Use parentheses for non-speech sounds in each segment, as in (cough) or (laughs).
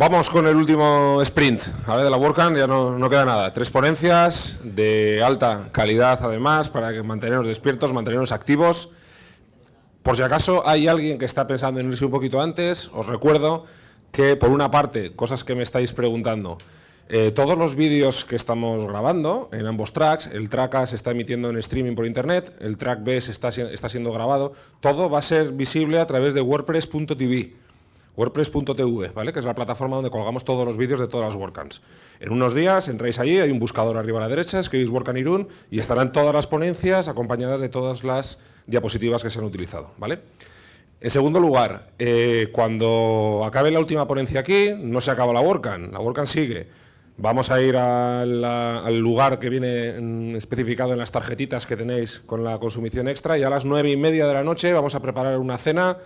Vamos con el último sprint, ver De la WordCamp, ya no, queda nada. Tres ponencias de alta calidad, además, para que mantenernos despiertos, mantenernos activos. Por si acaso hay alguien que está pensando en irse un poquito antes, os recuerdo que, por una parte, cosas que me estáis preguntando. Eh, todos los vídeos que estamos grabando en ambos tracks, el track A se está emitiendo en streaming por internet, el track B se está, está siendo grabado, todo va a ser visible a través de WordPress.tv. WordPress.tv, ¿vale? Que es la plataforma donde colgamos todos los vídeos de todas las WordCamps. En unos días entráis allí, hay un buscador arriba a la derecha, escribís WordCamp Irún y estarán todas las ponencias acompañadas de todas las diapositivas que se han utilizado, ¿vale? En segundo lugar, eh, cuando acabe la última ponencia aquí, no se acaba la WordCamp, la WordCamp sigue. Vamos a ir al lugar que viene mm, especificado en las tarjetitas que tenéis con la consumición extra y a las nueve y media de la noche vamos a preparar una cena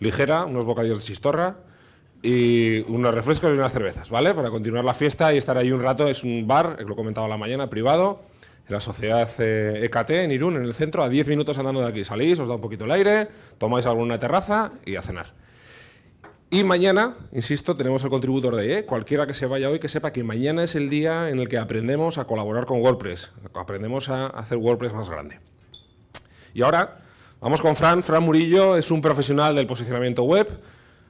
ligera, unos bocadillos de chistorra y unos refrescos y unas cervezas, ¿vale? Para continuar la fiesta y estar ahí un rato. Es un bar, eh, lo he comentado la mañana, privado, en la sociedad EKT, eh, e en Irún, en el centro, a 10 minutos andando de aquí. Salís, os da un poquito el aire, tomáis alguna terraza y a cenar. Y mañana, insisto, tenemos el Contributor de ¿eh? Cualquiera que se vaya hoy que sepa que mañana es el día en el que aprendemos a colaborar con WordPress, aprendemos a hacer WordPress más grande. Y ahora Vamos con Fran. Fran Murillo es un profesional del posicionamiento web.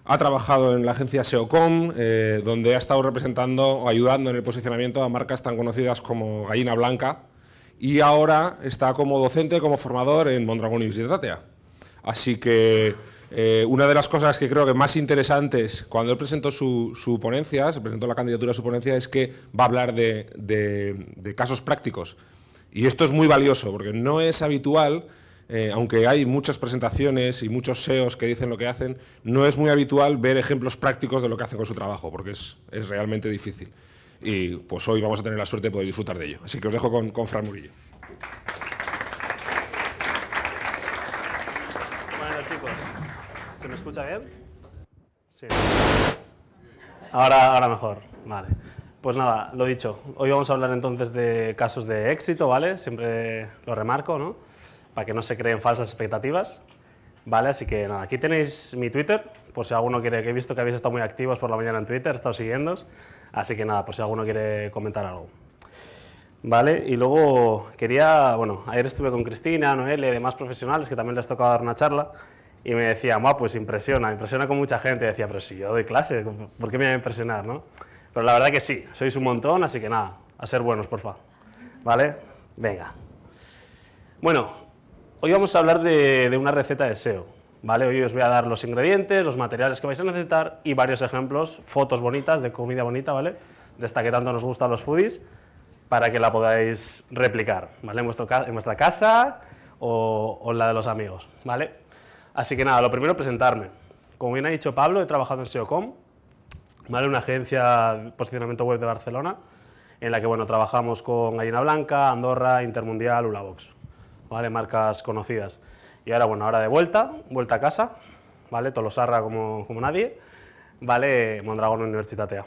Ha trabajado en la agencia SEOcom, eh, donde ha estado representando o ayudando en el posicionamiento a marcas tan conocidas como Gallina Blanca. Y ahora está como docente, como formador en Mondragón Atea. Así que eh, una de las cosas que creo que más interesantes cuando él presentó su, ponencia, se presentó la candidatura a su ponencia, es que va a hablar de casos prácticos. Y esto es muy valioso, porque no es habitual eh, aunque hay muchas presentaciones y muchos SEOs que dicen lo que hacen, no es muy habitual ver ejemplos prácticos de lo que hacen con su trabajo, porque es, realmente difícil. Y pues hoy vamos a tener la suerte de poder disfrutar de ello. Así que os dejo con, con Fran Murillo. Bueno, chicos, ¿se me escucha bien? Sí. Ahora, ahora mejor, vale. Pues nada, lo dicho. Hoy vamos a hablar entonces de casos de éxito, ¿vale? Siempre lo remarco, ¿no? para que no se creen falsas expectativas. Vale, así que nada, aquí tenéis mi Twitter, por si alguno quiere, que he visto que habéis estado muy activos por la mañana en Twitter, he estado siguiendo así que nada, por si alguno quiere comentar algo. Vale, y luego quería, bueno, ayer estuve con Cristina, Noel y demás profesionales que también les tocaba dar una charla y me decía, wow, pues impresiona, impresiona con mucha gente. decía, pero si yo doy clase, ¿por qué me va a impresionar, no? Pero la verdad que sí, sois un montón, así que nada, a ser buenos, porfa. ¿Vale? Venga. Bueno, Hoy vamos a hablar de, una receta de SEO, ¿vale? Hoy os voy a dar los ingredientes, los materiales que vais a necesitar y varios ejemplos, fotos bonitas de comida bonita, ¿vale? De esta que tanto nos a los foodies, para que la podáis replicar, ¿vale? En, vuestra casa o, en la de los amigos, ¿vale? Así que nada, lo primero, presentarme. Como bien ha dicho Pablo, he trabajado en SEOcom, ¿vale? Una agencia de posicionamiento web de Barcelona, en la que, bueno, trabajamos con Gallina Blanca, Andorra, Intermundial, Ulabox, ¿vale? Marcas conocidas. Y ahora, bueno, ahora de vuelta, vuelta a casa, ¿vale? Tolosarra como, como nadie, ¿vale? Mondragón Universitatea.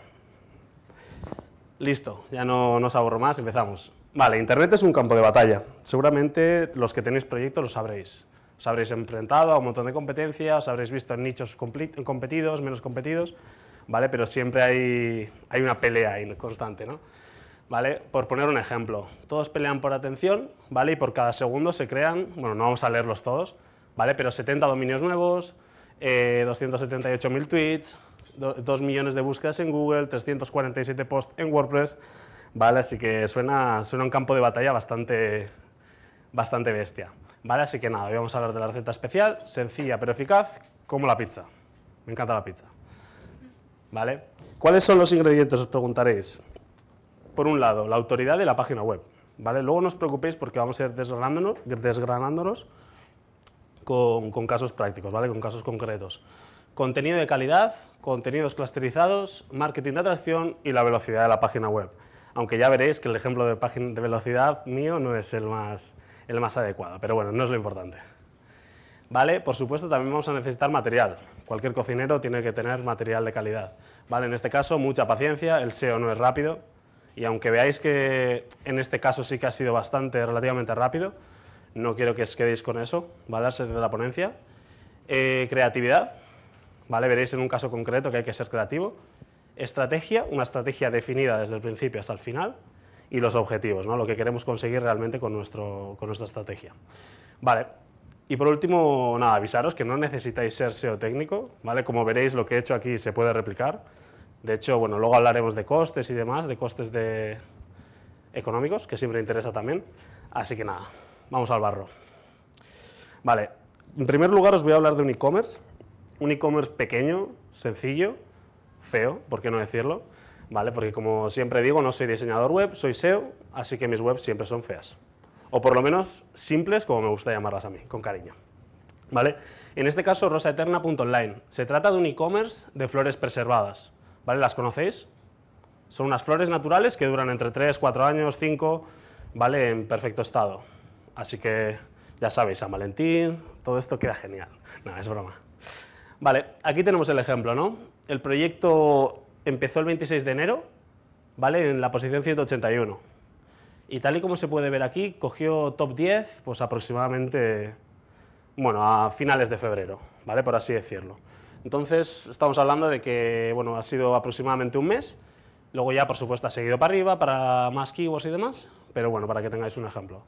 Listo, ya no, no os aburro más, empezamos. Vale, Internet es un campo de batalla. Seguramente los que tenéis proyectos lo sabréis. Os habréis enfrentado a un montón de competencias, os habréis visto en nichos competidos, menos competidos, ¿vale? Pero siempre hay, una pelea constante, ¿no? Por poner un ejemplo, todos pelean por atención, ¿vale? Y por cada segundo se crean, bueno, no vamos a leerlos todos, ¿vale? Pero 70 dominios nuevos, eh, 278.000 tweets, 2 millones de búsquedas en Google, 347 posts en WordPress, ¿vale? Así que suena, suena un campo de batalla bastante, bastante bestia, ¿vale? Así que nada, hoy vamos a hablar de la receta especial, sencilla pero eficaz, como la pizza. Me encanta la pizza, ¿vale? ¿Cuáles son los ingredientes, os preguntaréis? por un lado, la autoridad de la página web. ¿vale? Luego no os preocupéis porque vamos a ir desgranándonos, con, casos prácticos, ¿vale? con casos concretos. Contenido de calidad, contenidos clusterizados, marketing de atracción y la velocidad de la página web. Aunque ya veréis que el ejemplo de, página, de velocidad mío no es el más, el más adecuado, pero bueno, no es lo importante. ¿Vale? Por supuesto, también vamos a necesitar material. Cualquier cocinero tiene que tener material de calidad. ¿Vale? En este caso, mucha paciencia, el SEO no es rápido, y aunque veáis que en este caso sí que ha sido bastante, relativamente rápido, no quiero que os quedéis con eso, ¿vale? es de la ponencia. Eh, creatividad, ¿vale? Veréis en un caso concreto que hay que ser creativo. Estrategia, una estrategia definida desde el principio hasta el final. Y los objetivos, ¿no? Lo que queremos conseguir realmente con, con nuestra estrategia. Vale. Y por último, nada, avisaros que no necesitáis ser SEO técnico, ¿vale? Como veréis, lo que he hecho aquí se puede replicar de hecho, bueno, luego hablaremos de costes y demás, de costes de económicos, que siempre interesa también. Así que nada, vamos al barro. Vale, en primer lugar os voy a hablar de un e-commerce, un e-commerce pequeño, sencillo, feo, por qué no decirlo, ¿vale? Porque como siempre digo, no soy diseñador web, soy SEO, así que mis webs siempre son feas. O por lo menos simples, como me gusta llamarlas a mí, con cariño. ¿Vale? En este caso, rosaeterna.online. Se trata de un e-commerce de flores preservadas. ¿vale? ¿Las conocéis? Son unas flores naturales que duran entre 3, 4 años, 5, ¿vale? En perfecto estado. Así que ya sabéis, San Valentín, todo esto queda genial. No, es broma. Vale, aquí tenemos el ejemplo, ¿no? El proyecto empezó el 26 de enero, ¿vale? En la posición 181. Y tal y como se puede ver aquí, cogió top 10, pues aproximadamente, bueno, a finales de febrero, ¿vale? Por así decirlo. Entonces, estamos hablando de que bueno, ha sido aproximadamente un mes. Luego ya, por supuesto, ha seguido para arriba, para más keywords y demás, pero bueno, para que tengáis un ejemplo.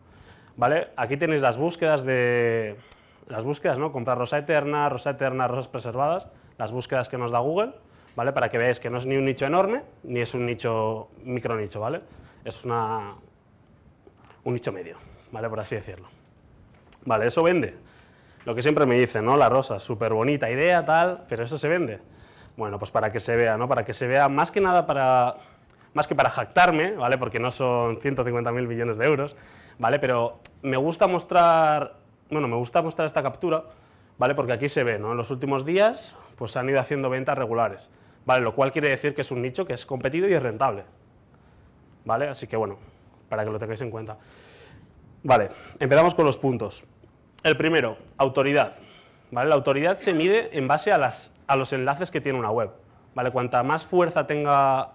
¿Vale? Aquí tenéis las búsquedas de... Las búsquedas, ¿no? Comprar rosa eterna, rosa eterna, rosas preservadas, las búsquedas que nos da Google, ¿vale? Para que veáis que no es ni un nicho enorme, ni es un nicho micro nicho, ¿vale? Es una, un nicho medio, ¿vale? Por así decirlo. Vale, eso vende, lo que siempre me dicen, ¿no? La rosa, súper bonita idea, tal, pero eso se vende. Bueno, pues para que se vea, ¿no? Para que se vea, más que nada para, más que para jactarme, ¿vale? Porque no son 150.000 millones de euros, ¿vale? Pero me gusta mostrar, bueno, me gusta mostrar esta captura, ¿vale? Porque aquí se ve, ¿no? En los últimos días, pues han ido haciendo ventas regulares, ¿vale? Lo cual quiere decir que es un nicho que es competido y es rentable, ¿vale? Así que, bueno, para que lo tengáis en cuenta. Vale, empezamos con los puntos. El primero, autoridad. La autoridad se mide en base a, los enlaces que tiene una web. Cuanta más fuerza tenga,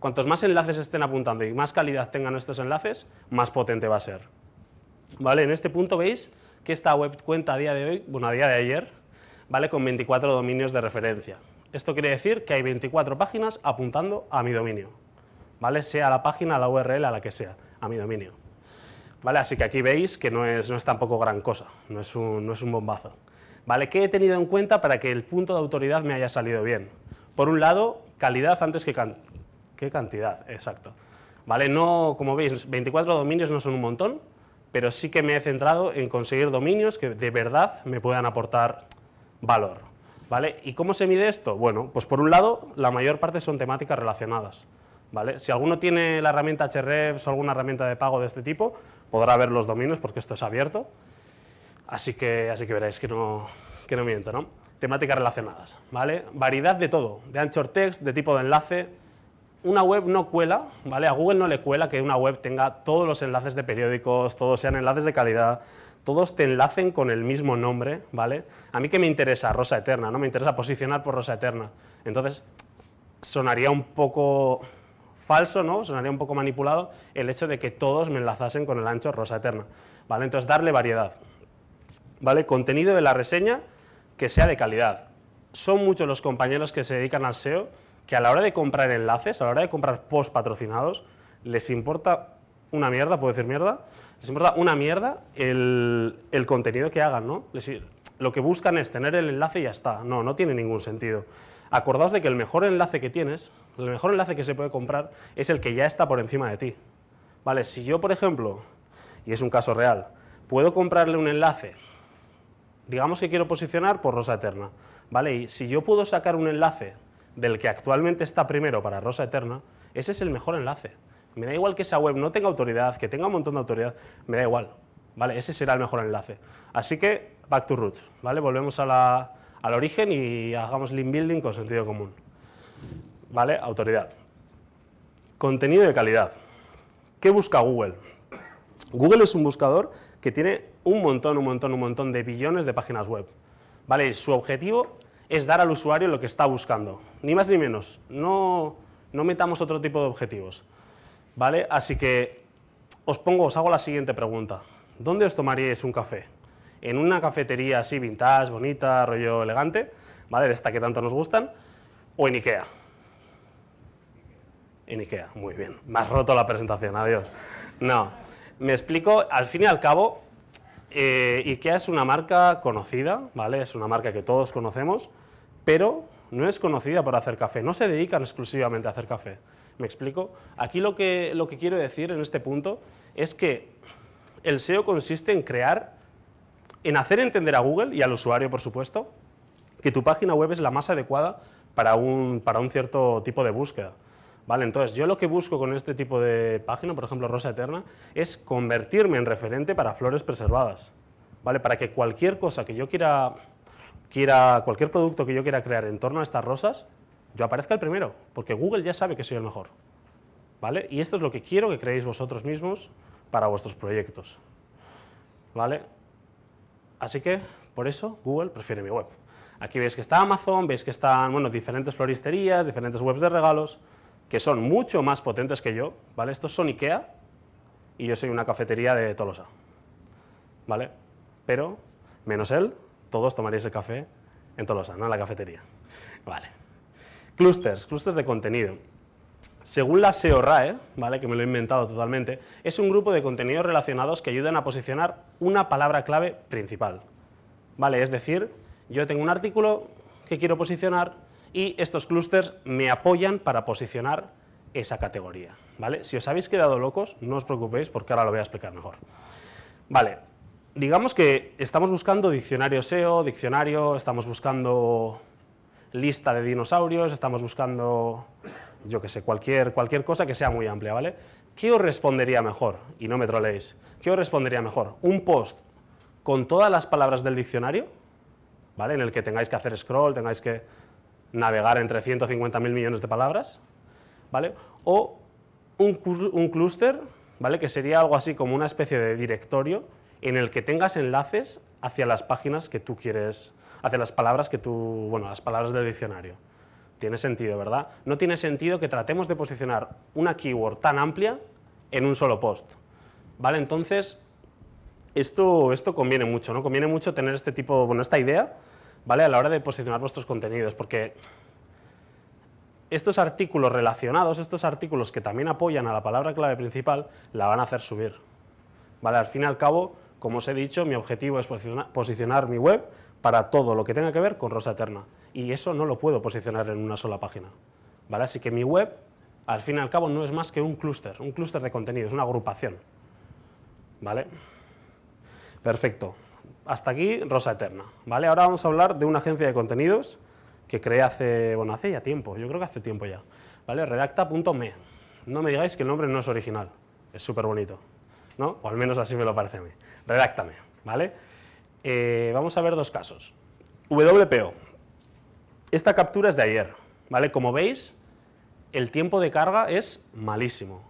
cuantos más enlaces estén apuntando y más calidad tengan estos enlaces, más potente va a ser. ¿Vale? En este punto veis que esta web cuenta a día de hoy, bueno, a día de ayer, ¿vale? con 24 dominios de referencia. Esto quiere decir que hay 24 páginas apuntando a mi dominio, ¿vale? sea la página, la URL, a la que sea, a mi dominio. ¿vale? Así que aquí veis que no es, no es tampoco gran cosa, no es, un, no es bombazo. ¿Vale? ¿Qué he tenido en cuenta para que el punto de autoridad me haya salido bien? Por un lado, calidad antes que, que cantidad, exacto. ¿Vale? No, como veis, 24 dominios no son un montón, pero sí que me he centrado en conseguir dominios que de verdad me puedan aportar valor. ¿Vale? ¿Y cómo se mide esto? Bueno, pues por un lado, la mayor parte son temáticas relacionadas. ¿Vale? Si alguno tiene la herramienta HREVS o alguna herramienta de pago de este tipo, podrá ver los dominios porque esto es abierto. Así que, así que veréis que no, que no miento, ¿no? Temáticas relacionadas, ¿vale? Variedad de todo, de anchor text, de tipo de enlace. Una web no cuela, ¿vale? A Google no le cuela que una web tenga todos los enlaces de periódicos, todos sean enlaces de calidad, todos te enlacen con el mismo nombre, ¿vale? A mí que me interesa Rosa Eterna, ¿no? Me interesa posicionar por Rosa Eterna. Entonces, sonaría un poco falso, ¿no? Sonaría un poco manipulado el hecho de que todos me enlazasen con el ancho Rosa Eterna, ¿vale? Entonces, darle variedad, ¿vale? Contenido de la reseña que sea de calidad. Son muchos los compañeros que se dedican al SEO que a la hora de comprar enlaces, a la hora de comprar post patrocinados, les importa una mierda, puedo decir mierda, les importa una mierda el, contenido que hagan, ¿no? lo que buscan es tener el enlace y ya está. No, no tiene ningún sentido acordaos de que el mejor enlace que tienes, el mejor enlace que se puede comprar es el que ya está por encima de ti. ¿Vale? Si yo, por ejemplo, y es un caso real, puedo comprarle un enlace, digamos que quiero posicionar por Rosa Eterna, ¿vale? Y si yo puedo sacar un enlace del que actualmente está primero para Rosa Eterna, ese es el mejor enlace. Me da igual que esa web no tenga autoridad, que tenga un montón de autoridad, me da igual, ¿vale? Ese será el mejor enlace. Así que, back to roots, ¿vale? Volvemos a la, al origen y hagamos link building con sentido común. ¿Vale? Autoridad. Contenido de calidad. ¿Qué busca Google? Google es un buscador que tiene un montón, un montón, un montón de billones de páginas web. ¿Vale? su objetivo es dar al usuario lo que está buscando. Ni más ni menos. No, no metamos otro tipo de objetivos. ¿Vale? Así que os pongo, os hago la siguiente pregunta. ¿Dónde os tomaríais un café? en una cafetería así vintage, bonita, rollo elegante, ¿vale? De esta que tanto nos gustan, o en Ikea. En Ikea, muy bien. Me has roto la presentación, adiós. No, me explico, al fin y al cabo, eh, Ikea es una marca conocida, ¿vale? Es una marca que todos conocemos, pero no es conocida por hacer café, no se dedican exclusivamente a hacer café. ¿Me explico? Aquí lo que, lo que quiero decir en este punto es que el SEO consiste en crear en hacer entender a Google y al usuario, por supuesto, que tu página web es la más adecuada para un, para un cierto tipo de búsqueda. ¿Vale? Entonces, yo lo que busco con este tipo de página, por ejemplo, Rosa Eterna, es convertirme en referente para flores preservadas. ¿Vale? Para que cualquier cosa que yo quiera, quiera, cualquier producto que yo quiera crear en torno a estas rosas, yo aparezca el primero, porque Google ya sabe que soy el mejor. ¿Vale? Y esto es lo que quiero que creéis vosotros mismos para vuestros proyectos. ¿Vale? Así que, por eso, Google prefiere mi web. Aquí veis que está Amazon, veis que están diferentes floristerías, diferentes webs de regalos, que son mucho más potentes que yo, ¿vale? Estos son IKEA y yo soy una cafetería de Tolosa, ¿vale? Pero, menos él, todos tomaréis el café en Tolosa, no en la cafetería, ¿vale? Clusters, clusters de contenido. Según la SEO RAE, ¿vale? que me lo he inventado totalmente, es un grupo de contenidos relacionados que ayudan a posicionar una palabra clave principal. ¿Vale? Es decir, yo tengo un artículo que quiero posicionar y estos clústeres me apoyan para posicionar esa categoría. ¿vale? Si os habéis quedado locos, no os preocupéis porque ahora lo voy a explicar mejor. Vale, digamos que estamos buscando diccionario SEO, diccionario, estamos buscando lista de dinosaurios, estamos buscando yo que sé, cualquier, cualquier cosa que sea muy amplia, ¿vale? ¿Qué os respondería mejor? Y no me troleéis. ¿Qué os respondería mejor? ¿Un post con todas las palabras del diccionario? ¿Vale? En el que tengáis que hacer scroll, tengáis que navegar entre 150.000 millones de palabras, ¿vale? O un, un clúster, ¿vale? Que sería algo así como una especie de directorio en el que tengas enlaces hacia las páginas que tú quieres, hacia las palabras que tú, bueno, las palabras del diccionario. Tiene sentido, ¿verdad? No tiene sentido que tratemos de posicionar una keyword tan amplia en un solo post. ¿Vale? Entonces, esto, esto conviene mucho, ¿no? Conviene mucho tener este tipo, bueno, esta idea, ¿vale? A la hora de posicionar vuestros contenidos, porque estos artículos relacionados, estos artículos que también apoyan a la palabra clave principal, la van a hacer subir. ¿Vale? Al fin y al cabo, como os he dicho, mi objetivo es posicionar, mi web para todo lo que tenga que ver con Rosa Eterna. Y eso no lo puedo posicionar en una sola página. ¿vale? Así que mi web, al fin y al cabo, no es más que un clúster, un clúster de contenidos, una agrupación. ¿Vale? Perfecto. Hasta aquí Rosa Eterna. ¿vale? Ahora vamos a hablar de una agencia de contenidos que creé hace, bueno, hace ya tiempo, yo creo que hace tiempo ya. ¿vale? Redacta.me. No me digáis que el nombre no es original, es súper bonito. ¿no? O al menos así me lo parece a mí redáctame, ¿vale? Eh, vamos a ver dos casos. WPO. Esta captura es de ayer, ¿vale? Como veis, el tiempo de carga es malísimo.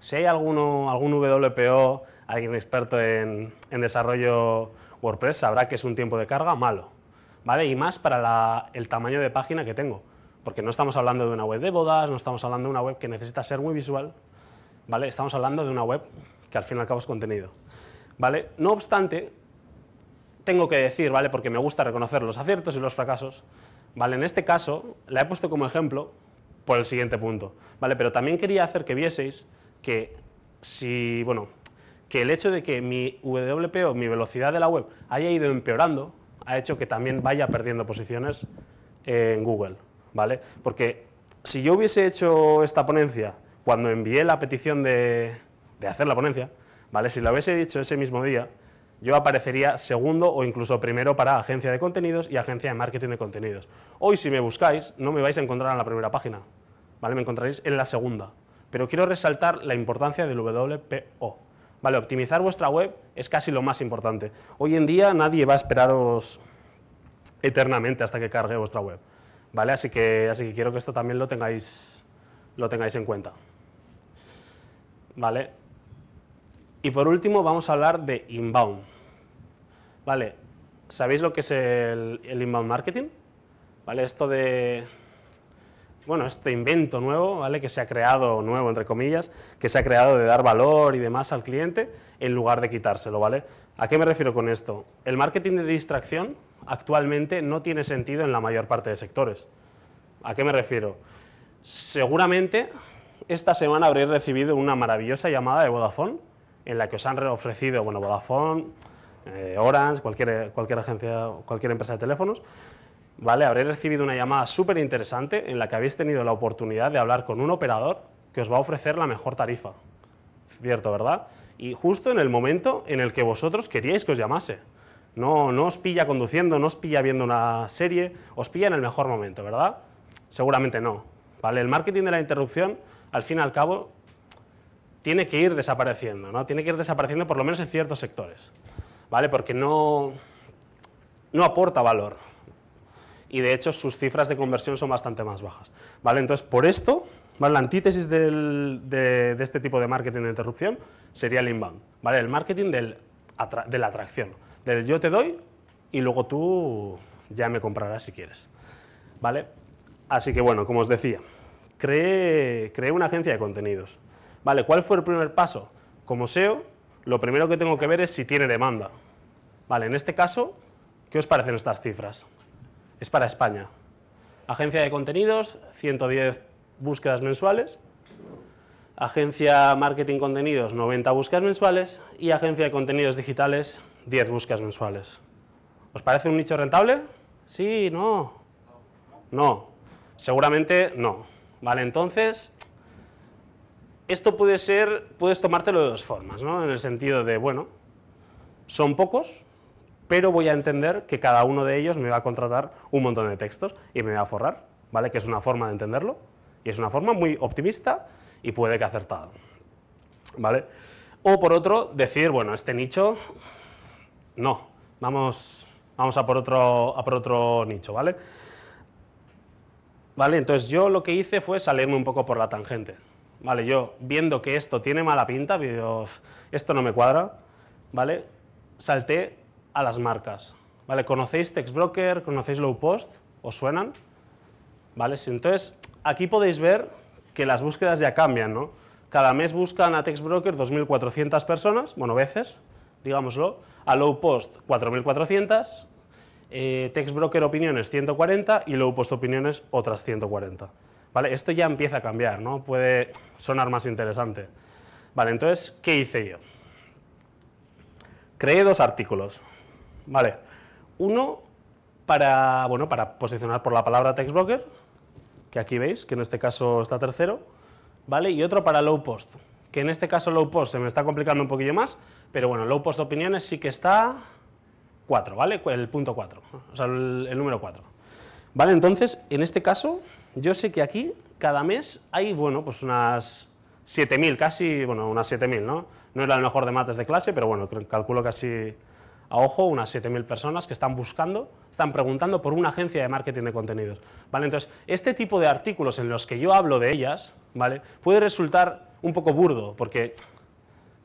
Si hay alguno, algún WPO, alguien experto en, desarrollo WordPress, sabrá que es un tiempo de carga malo, ¿vale? Y más para el tamaño de página que tengo, porque no estamos hablando de una web de bodas, no estamos hablando de una web que necesita ser muy visual, ¿vale? Estamos hablando de una web que al fin y al cabo es contenido. ¿vale? No obstante, tengo que decir, ¿vale? Porque me gusta reconocer los aciertos y los fracasos, ¿vale? En este caso, la he puesto como ejemplo por el siguiente punto, ¿vale? Pero también quería hacer que vieseis que si, bueno, que el hecho de que mi WPO, o mi velocidad de la web haya ido empeorando ha hecho que también vaya perdiendo posiciones en Google, ¿vale? Porque si yo hubiese hecho esta ponencia cuando envié la petición de hacer la ponencia, si lo hubiese dicho ese mismo día, yo aparecería segundo o incluso primero para agencia de contenidos y agencia de marketing de contenidos. Hoy si me buscáis no me vais a encontrar en la primera página, Me encontraréis en la segunda. Pero quiero resaltar la importancia del WPO. Vale, optimizar vuestra web es casi lo más importante. Hoy en día nadie va a esperaros eternamente hasta que cargue vuestra web. ¿Vale? Así que, así quiero que esto también lo tengáis, lo tengáis en cuenta. ¿Vale? Y por último vamos a hablar de inbound. Vale, ¿sabéis lo que es el, inbound marketing? Vale, esto de bueno, este invento nuevo, ¿vale? Que se ha creado, nuevo entre comillas, que se ha creado de dar valor y demás al cliente en lugar de quitárselo, ¿vale? ¿A qué me refiero con esto? El marketing de distracción actualmente no tiene sentido en la mayor parte de sectores. ¿A qué me refiero? Seguramente esta semana habréis recibido una maravillosa llamada de Vodafone en la que os han ofrecido, bueno, Vodafone, eh, Orange, cualquier, cualquier agencia, cualquier empresa de teléfonos, ¿vale? Habréis recibido una llamada súper interesante en la que habéis tenido la oportunidad de hablar con un operador que os va a ofrecer la mejor tarifa. Cierto, ¿verdad? Y justo en el momento en el que vosotros queríais que os llamase. No, no os pilla conduciendo, no os pilla viendo una serie, os pilla en el mejor momento, ¿verdad? Seguramente no. ¿vale? El marketing de la interrupción, al fin y al cabo, tiene que ir desapareciendo, ¿no? Tiene que ir desapareciendo por lo menos en ciertos sectores, ¿vale? Porque no, no aporta valor. Y de hecho sus cifras de conversión son bastante más bajas, ¿vale? Entonces, por esto, la antítesis de, de, este tipo de marketing de interrupción sería el inbound, ¿vale? El marketing del de la atracción, del yo te doy y luego tú ya me comprarás si quieres, ¿vale? Así que bueno, como os decía, creé, creé una agencia de contenidos. Vale, ¿cuál fue el primer paso? Como SEO, lo primero que tengo que ver es si tiene demanda. Vale, en este caso, ¿qué os parecen estas cifras? Es para España. Agencia de contenidos, 110 búsquedas mensuales. Agencia Marketing Contenidos, 90 búsquedas mensuales. Y Agencia de Contenidos Digitales, 10 búsquedas mensuales. ¿Os parece un nicho rentable? Sí, no. No. Seguramente no. Vale, entonces, esto puede ser, puedes tomártelo de dos formas, ¿no? En el sentido de, bueno, son pocos, pero voy a entender que cada uno de ellos me va a contratar un montón de textos y me va a forrar, ¿vale? Que es una forma de entenderlo y es una forma muy optimista y puede que acertado, ¿vale? O por otro, decir, bueno, este nicho, no, vamos, vamos a, por otro, a por otro nicho, ¿vale? ¿Vale? Entonces yo lo que hice fue salirme un poco por la tangente, Vale, yo viendo que esto tiene mala pinta, esto no me cuadra, ¿vale? Salté a las marcas, ¿vale? ¿Conocéis Textbroker? ¿Conocéis Lowpost? ¿Os suenan? ¿Vale? Entonces, aquí podéis ver que las búsquedas ya cambian, Cada mes buscan a Textbroker 2.400 personas, bueno, veces, digámoslo, a Lowpost 4.400, eh, Textbroker Opiniones 140 y Lowpost Opiniones otras 140. ¿Vale? Esto ya empieza a cambiar, ¿no? Puede sonar más interesante. Vale, entonces, ¿qué hice yo? Creé dos artículos, ¿vale? Uno para, bueno, para posicionar por la palabra text que aquí veis, que en este caso está tercero, ¿vale? Y otro para low post, que en este caso low post se me está complicando un poquillo más, pero bueno, low post opiniones sí que está cuatro, ¿vale? El punto cuatro, o sea, el, número 4. ¿Vale? Entonces, en este caso, yo sé que aquí cada mes hay, bueno, pues unas 7.000, casi, bueno, unas 7.000, ¿no? No es la mejor de mates de clase, pero bueno, calculo casi a ojo unas 7.000 personas que están buscando, están preguntando por una agencia de marketing de contenidos. ¿vale? Entonces, este tipo de artículos en los que yo hablo de ellas, ¿vale? puede resultar un poco burdo, porque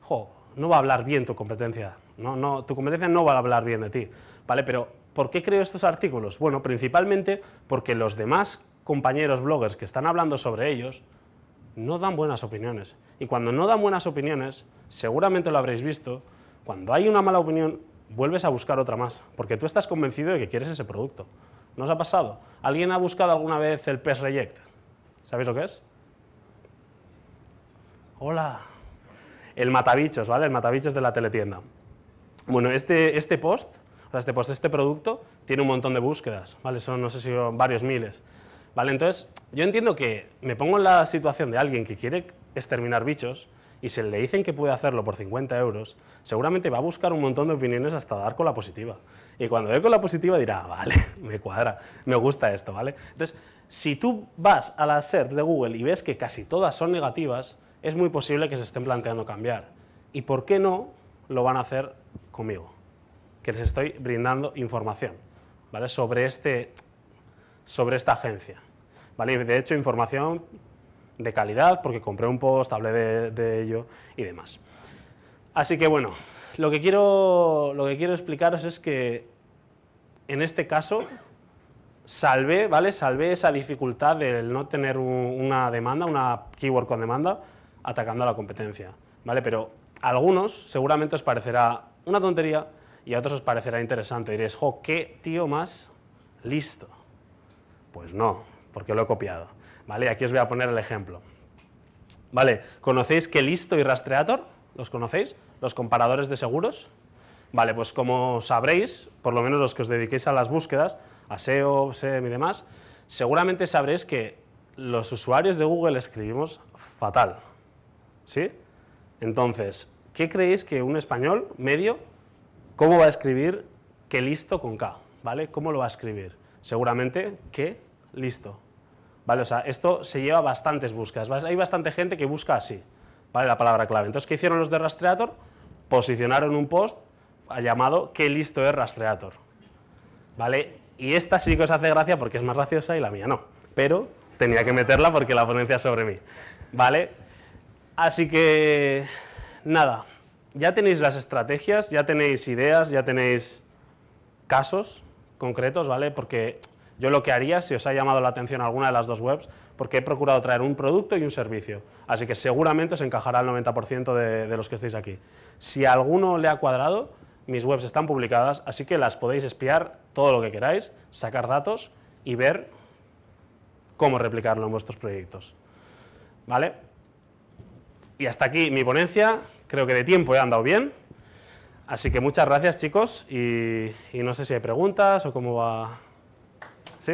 jo, no va a hablar bien tu competencia, ¿no? No, tu competencia no va a hablar bien de ti. ¿vale? Pero, ¿por qué creo estos artículos? Bueno, principalmente porque los demás compañeros bloggers que están hablando sobre ellos, no dan buenas opiniones. Y cuando no dan buenas opiniones, seguramente lo habréis visto, cuando hay una mala opinión, vuelves a buscar otra más, porque tú estás convencido de que quieres ese producto. nos ha pasado? ¿Alguien ha buscado alguna vez el PES Reject? ¿Sabéis lo que es? Hola. El matabichos, ¿vale? El matabichos de la teletienda. Bueno, este, este post, este post, este producto, tiene un montón de búsquedas, ¿vale? Son, no sé si varios miles. Entonces, yo entiendo que me pongo en la situación de alguien que quiere exterminar bichos y se le dicen que puede hacerlo por 50 euros, seguramente va a buscar un montón de opiniones hasta dar con la positiva. Y cuando dé con la positiva dirá, ah, vale, (laughs) me cuadra, me gusta esto, ¿vale? Entonces, si tú vas a las SERPs de Google y ves que casi todas son negativas, es muy posible que se estén planteando cambiar. ¿Y por qué no lo van a hacer conmigo? Que les estoy brindando información, ¿vale? Sobre este sobre esta agencia. ¿vale? de hecho, información de calidad, porque compré un post, hablé de, ello y demás. Así que bueno, lo que, quiero, lo que quiero explicaros es que en este caso salvé, ¿vale? Salvé esa dificultad del no tener una demanda, una keyword con demanda, atacando a la competencia, ¿vale? Pero a algunos seguramente os parecerá una tontería y a otros os parecerá interesante. Diréis, jo, qué tío más listo. Pues no, porque lo he copiado. ¿Vale? Aquí os voy a poner el ejemplo. ¿Vale? ¿Conocéis que listo y rastreator? ¿Los conocéis? ¿Los comparadores de seguros? Vale, pues como sabréis, por lo menos los que os dediquéis a las búsquedas, a SEO, SEM y demás, seguramente sabréis que los usuarios de Google escribimos fatal. ¿Sí? Entonces, ¿qué creéis que un español medio, cómo va a escribir que listo con K? ¿Vale? ¿Cómo lo va a escribir? seguramente que listo. ¿Vale? O sea, esto se lleva bastantes búsquedas. Hay bastante gente que busca así, ¿vale? La palabra clave. Entonces, ¿qué hicieron los de Rastreator? Posicionaron un post llamado ¿Qué listo es Rastreator? ¿Vale? Y esta sí que os hace gracia porque es más graciosa y la mía no. Pero tenía que meterla porque la ponencia es sobre mí. ¿Vale? Así que, nada. Ya tenéis las estrategias, ya tenéis ideas, ya tenéis casos, concretos, ¿vale? Porque yo lo que haría, si os ha llamado la atención alguna de las dos webs, porque he procurado traer un producto y un servicio. Así que seguramente os encajará el 90% de, de, los que estéis aquí. Si alguno le ha cuadrado, mis webs están publicadas, así que las podéis espiar todo lo que queráis, sacar datos y ver cómo replicarlo en vuestros proyectos. ¿Vale? Y hasta aquí mi ponencia. Creo que de tiempo he andado bien. Así que muchas gracias chicos y, no sé si hay preguntas o cómo va. ¿Sí?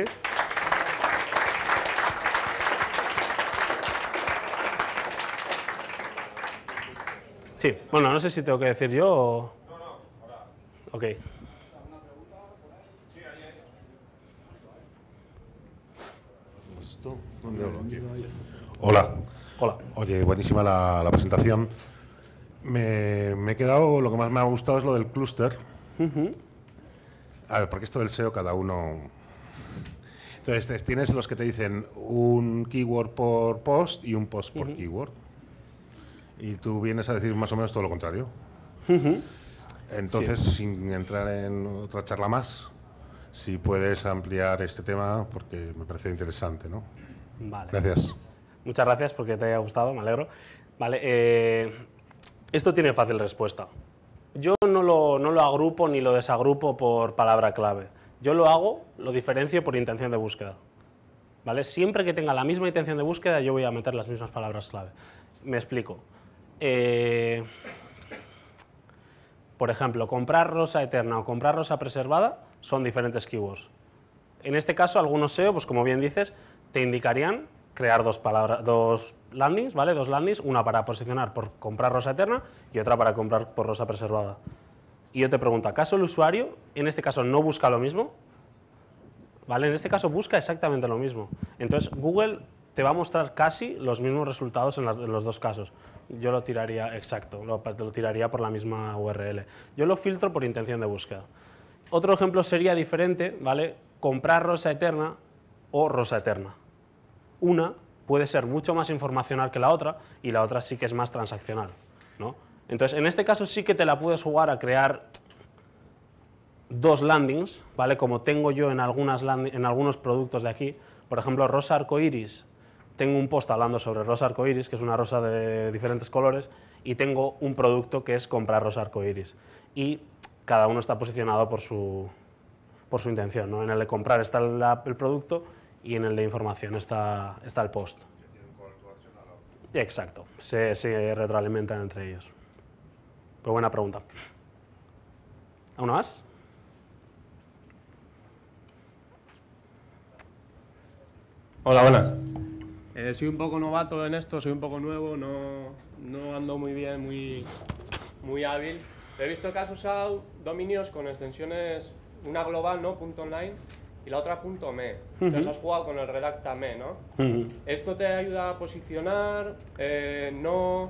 Sí, bueno, no sé si tengo que decir yo o... No, no, hola. Ok. Hola. Hola. Oye, buenísima la presentación me, he quedado, lo que más me ha gustado es lo del clúster. A ver, porque esto del SEO cada uno... Entonces, tienes los que te dicen un keyword por post y un post por keyword. Y tú vienes a decir más o menos todo lo contrario. Entonces, sin entrar en otra charla más, si puedes ampliar este tema, porque me parece interesante, ¿no? Vale. Gracias. Muchas gracias porque te haya gustado, me alegro. Vale, eh, esto tiene fácil respuesta. Yo no lo, agrupo ni lo desagrupo por palabra clave. Yo lo hago, lo diferencio por intención de búsqueda. ¿Vale? Siempre que tenga la misma intención de búsqueda, yo voy a meter las mismas palabras clave. Me explico. Eh, por ejemplo, comprar rosa eterna o comprar rosa preservada son diferentes keywords. En este caso, algunos SEO, pues como bien dices, te indicarían crear dos, palabras, dos landings, ¿vale? Dos landings, una para posicionar por comprar rosa eterna y otra para comprar por rosa preservada. Y yo te pregunto, ¿acaso el usuario en este caso no busca lo mismo? ¿Vale? En este caso busca exactamente lo mismo. Entonces Google te va a mostrar casi los mismos resultados en, los dos casos. Yo lo tiraría exacto, lo, lo tiraría por la misma URL. Yo lo filtro por intención de búsqueda. Otro ejemplo sería diferente, ¿vale? Comprar rosa eterna o rosa eterna una puede ser mucho más informacional que la otra y la otra sí que es más transaccional. Entonces, en este caso sí que te la puedes jugar a crear dos landings, ¿vale? Como tengo yo en, algunas en algunos productos de aquí. Por ejemplo, rosa arcoiris. Tengo un post hablando sobre rosa arcoiris, que es una rosa de diferentes colores, y tengo un producto que es comprar rosa arcoiris. Y cada uno está posicionado por su, intención. ¿no? En el de comprar está el producto y en el de información está, está el post. Exacto, se, retroalimentan entre ellos. Pues buena pregunta. ¿Aún más? Hola, buenas. Eh, soy un poco novato en esto, soy un poco nuevo, no, no ando muy bien, muy, muy hábil. He visto que has usado dominios con extensiones, una global, ¿no? Punto online, y la otra punto .me. Entonces has jugado con el redactame, ¿no? Esto te ayuda a posicionar, eh, no...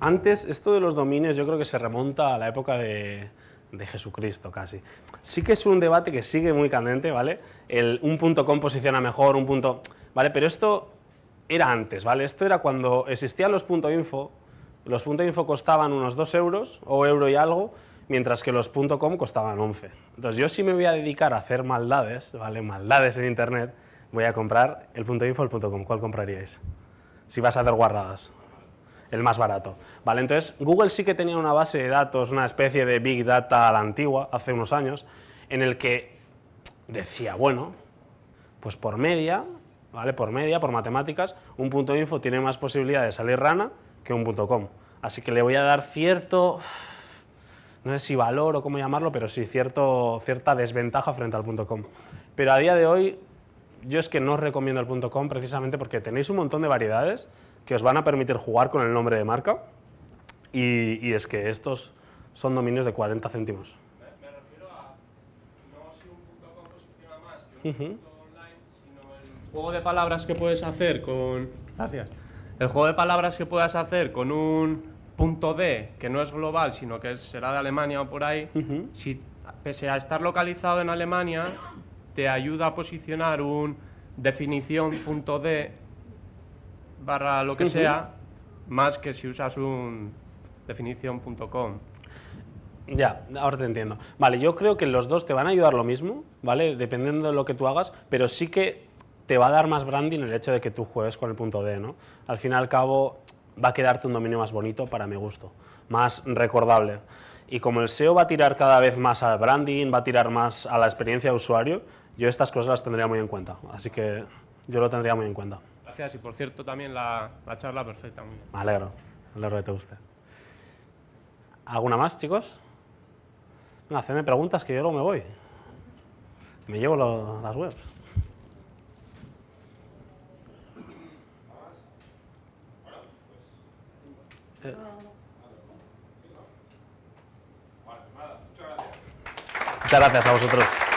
Antes, esto de los dominios yo creo que se remonta a la época de, Jesucristo casi. Sí que es un debate que sigue muy candente, ¿vale? un punto .com posiciona mejor, un punto... ¿Vale? Pero esto era antes, ¿vale? Esto era cuando existían los puntos .info, los .info costaban unos 2 euros o euro y algo, mientras que los .com costaban 11. Entonces yo si me voy a dedicar a hacer maldades, ¿vale? Maldades en Internet, voy a comprar el .info, el .com. ¿Cuál compraríais? Si vas a hacer guardadas. El más barato. ¿Vale? Entonces Google sí que tenía una base de datos, una especie de Big Data a la antigua, hace unos años, en el que decía, bueno, pues por media, ¿vale? Por media, por matemáticas, un .info tiene más posibilidad de salir rana que un .com. Así que le voy a dar cierto no sé si valor o cómo llamarlo, pero sí cierto, cierta desventaja frente al .com. Pero a día de hoy yo es que no os recomiendo el .com precisamente porque tenéis un montón de variedades que os van a permitir jugar con el nombre de marca y, es que estos son dominios de 40 céntimos. Me, refiero a no si un .com más que un online, sino el juego de palabras que puedes hacer con... Gracias. El juego de palabras que puedas hacer con un punto D, que no es global, sino que será de Alemania o por ahí, si pese a estar localizado en Alemania, te ayuda a posicionar un definición punto D barra lo que sea, más que si usas un definición.com. Ya, ahora te entiendo. Vale, yo creo que los dos te van a ayudar lo mismo, ¿vale? Dependiendo de lo que tú hagas, pero sí que te va a dar más branding el hecho de que tú juegues con el punto D, ¿no? Al fin y al cabo, va a quedarte un dominio más bonito para mi gusto, más recordable. Y como el SEO va a tirar cada vez más al branding, va a tirar más a la experiencia de usuario, yo estas cosas las tendría muy en cuenta. Así que yo lo tendría muy en cuenta. Gracias y por cierto también la, charla perfecta. Me alegro, me alegro que te guste. ¿Alguna más, chicos? Hacedme preguntas que yo luego me voy. Me llevo las webs. Muchas gracias a vosotros.